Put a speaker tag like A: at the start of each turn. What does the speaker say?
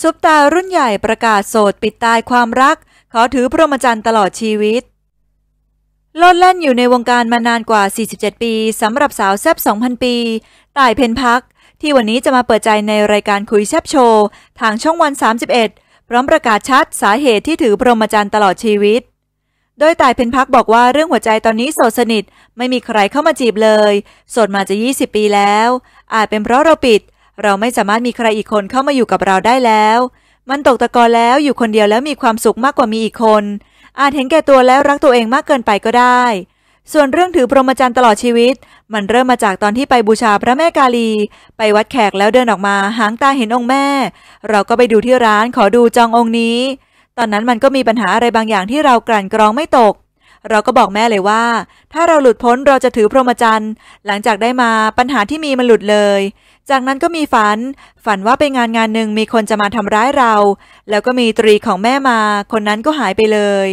A: ซุปตารุ่นใหญ่ประกาศโสดปิดตายความรัก ขอถือพรหมจรรย์ตลอดชีวิตลดแล่นอยู่ในวงการมานานกว่า 47 ปีสำหรับสาวแซบ2,000 ปี ต่ายเพนพัก ที่วันนี้จะมาเปิดใจในรายการคุยแซบโชว์ ทางช่องวัน 31 พร้อมประกาศชัดสาเหตุที่ถือพรหมจรรย์ตลอดชีวิต โดยต่ายเพนพักบอกว่าเรื่องหัวใจตอนนี้โสดสนิทไม่มีใครเข้ามาจีบเลยโสดมาจะ 20 ปีแล้ว อาจเป็นเพราะเราปิดเราไม่สามารถมีใครอีกคนเข้ามาอยู่กับเราได้แล้ว มันตกตะกอนแล้วอยู่คนเดียวแล้วมีความสุขมากกว่ามีอีกคน อาจเห็นแก่ตัวแล้วรักตัวเองมากเกินไปก็ได้ ส่วนเรื่องถือพรหมจรรย์ตลอดชีวิต มันเริ่มมาจากตอนที่ไปบูชาพระแม่กาลี ไปวัดแขกแล้วเดินออกมาหางตาเห็นองค์แม่ เราก็ไปดูที่ร้านขอดูจององค์นี้ ตอนนั้นมันก็มีปัญหาอะไรบางอย่างที่เรากลั่นกรองไม่ตกเราก็บอกแม่เลยว่า ถ้าเราหลุดพ้นเราจะถือพรหมจรรย์หลังจากได้มาปัญหาที่มีมันหลุดเลย จากนั้นก็มีฝัน ฝันว่าไปงานงานหนึ่งมีคนจะมาทำร้ายเรา แล้วก็มีตรีของแม่มา คนนั้นก็หายไปเลย